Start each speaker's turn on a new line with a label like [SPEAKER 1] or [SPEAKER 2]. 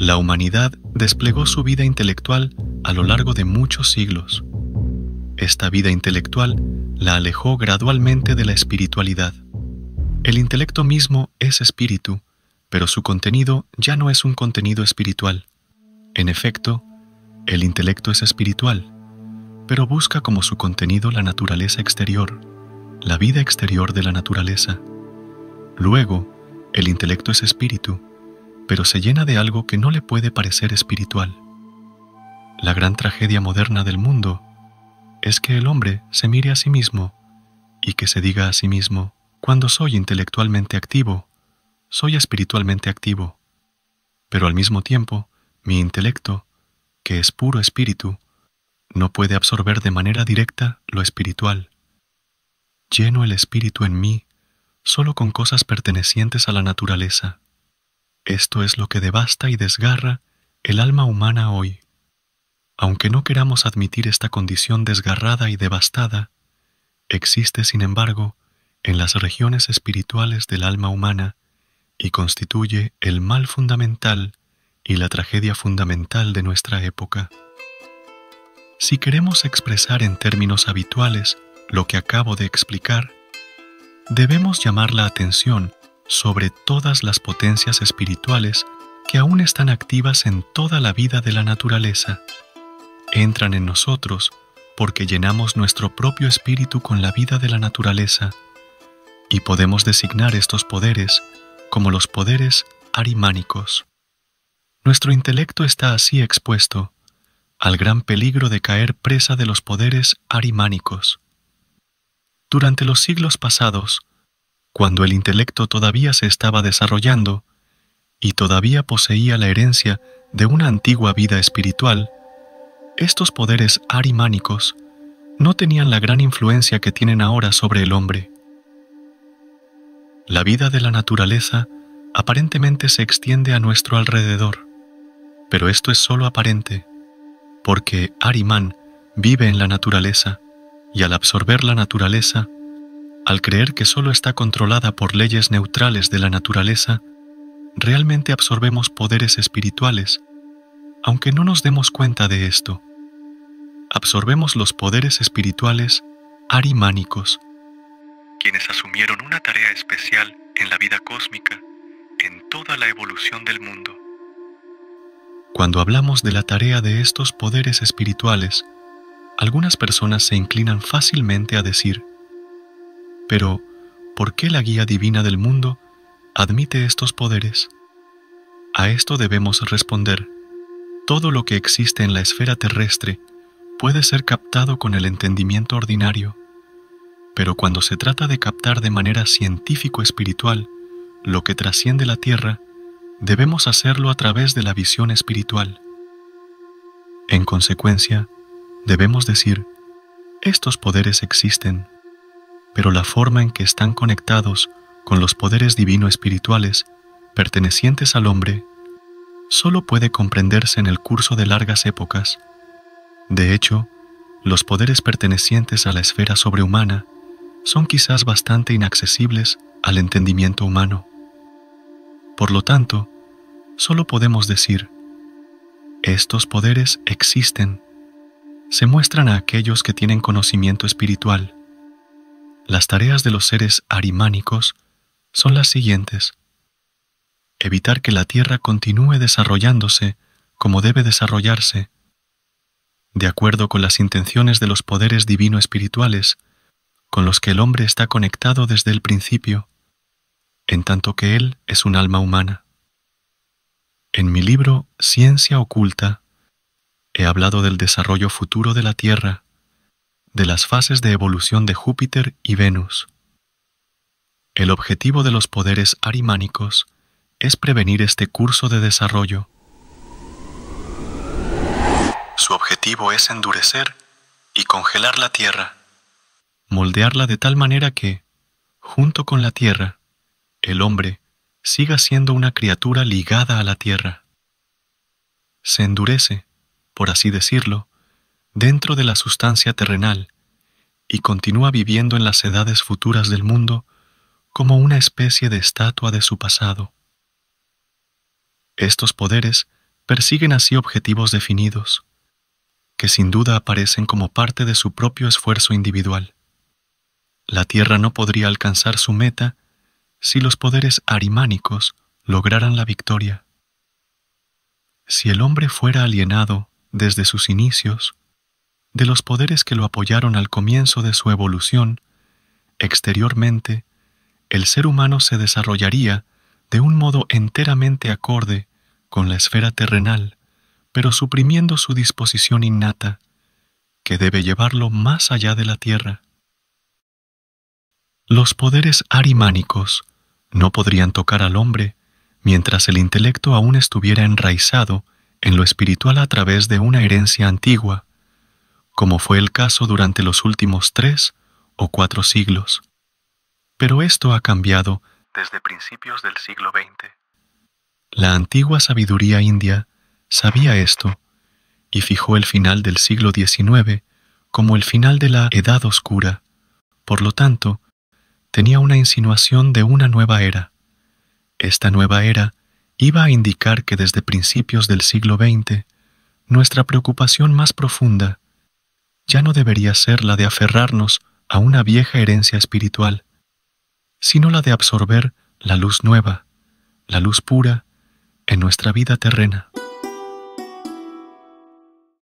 [SPEAKER 1] La humanidad desplegó su vida intelectual a lo largo de muchos siglos. Esta vida intelectual la alejó gradualmente de la espiritualidad. El intelecto mismo es espíritu, pero su contenido ya no es un contenido espiritual. En efecto, el intelecto es espiritual, pero busca como su contenido la naturaleza exterior, la vida exterior de la naturaleza. Luego, el intelecto es espíritu, pero se llena de algo que no le puede parecer espiritual. La gran tragedia moderna del mundo es que el hombre se mire a sí mismo y que se diga a sí mismo, cuando soy intelectualmente activo, soy espiritualmente activo, pero al mismo tiempo mi intelecto, que es puro espíritu, no puede absorber de manera directa lo espiritual. Lleno el espíritu en mí solo con cosas pertenecientes a la naturaleza. Esto es lo que devasta y desgarra el alma humana hoy. Aunque no queramos admitir esta condición desgarrada y devastada, existe, sin embargo, en las regiones espirituales del alma humana y constituye el mal fundamental y la tragedia fundamental de nuestra época. Si queremos expresar en términos habituales lo que acabo de explicar, debemos llamar la atención sobre todas las potencias espirituales que aún están activas en toda la vida de la naturaleza. Entran en nosotros porque llenamos nuestro propio espíritu con la vida de la naturaleza, y podemos designar estos poderes como los poderes arimánicos. Nuestro intelecto está así expuesto al gran peligro de caer presa de los poderes arimánicos. Durante los siglos pasados, cuando el intelecto todavía se estaba desarrollando y todavía poseía la herencia de una antigua vida espiritual, estos poderes arimánicos no tenían la gran influencia que tienen ahora sobre el hombre. La vida de la naturaleza aparentemente se extiende a nuestro alrededor, pero esto es solo aparente, porque Arimán vive en la naturaleza, y al absorber la naturaleza, al creer que solo está controlada por leyes neutrales de la naturaleza, realmente absorbemos poderes espirituales, aunque no nos demos cuenta de esto. Absorbemos los poderes espirituales arimánicos, quienes asumieron una tarea especial en la vida cósmica, en toda la evolución del mundo. Cuando hablamos de la tarea de estos poderes espirituales, algunas personas se inclinan fácilmente a decir, pero, ¿por qué la guía divina del mundo admite estos poderes? A esto debemos responder. Todo lo que existe en la esfera terrestre puede ser captado con el entendimiento ordinario, pero cuando se trata de captar de manera científico-espiritual lo que trasciende la Tierra, debemos hacerlo a través de la visión espiritual. En consecuencia, debemos decir, estos poderes existen, pero la forma en que están conectados con los poderes divino espirituales pertenecientes al hombre solo puede comprenderse en el curso de largas épocas. De hecho, los poderes pertenecientes a la esfera sobrehumana son quizás bastante inaccesibles al entendimiento humano. Por lo tanto, solo podemos decir, estos poderes existen, se muestran a aquellos que tienen conocimiento espiritual, las tareas de los seres arimánicos son las siguientes. Evitar que la Tierra continúe desarrollándose como debe desarrollarse, de acuerdo con las intenciones de los poderes divino espirituales con los que el hombre está conectado desde el principio, en tanto que él es un alma humana. En mi libro Ciencia Oculta he hablado del desarrollo futuro de la Tierra de las fases de evolución de Júpiter y Venus. El objetivo de los poderes arimánicos es prevenir este curso de desarrollo. Su objetivo es endurecer y congelar la Tierra, moldearla de tal manera que, junto con la Tierra, el hombre siga siendo una criatura ligada a la Tierra. Se endurece, por así decirlo, dentro de la sustancia terrenal y continúa viviendo en las edades futuras del mundo como una especie de estatua de su pasado. Estos poderes persiguen así objetivos definidos, que sin duda aparecen como parte de su propio esfuerzo individual. La Tierra no podría alcanzar su meta si los poderes arimánicos lograran la victoria. Si el hombre fuera alienado desde sus inicios de los poderes que lo apoyaron al comienzo de su evolución, exteriormente, el ser humano se desarrollaría de un modo enteramente acorde con la esfera terrenal, pero suprimiendo su disposición innata, que debe llevarlo más allá de la Tierra. Los poderes arimánicos no podrían tocar al hombre mientras el intelecto aún estuviera enraizado en lo espiritual a través de una herencia antigua, como fue el caso durante los últimos tres o cuatro siglos. Pero esto ha cambiado desde principios del siglo XX. La antigua sabiduría india sabía esto y fijó el final del siglo XIX como el final de la Edad Oscura. Por lo tanto, tenía una insinuación de una nueva era. Esta nueva era iba a indicar que desde principios del siglo XX, nuestra preocupación más profunda ya no debería ser la de aferrarnos a una vieja herencia espiritual, sino la de absorber la luz nueva, la luz pura, en nuestra vida terrena.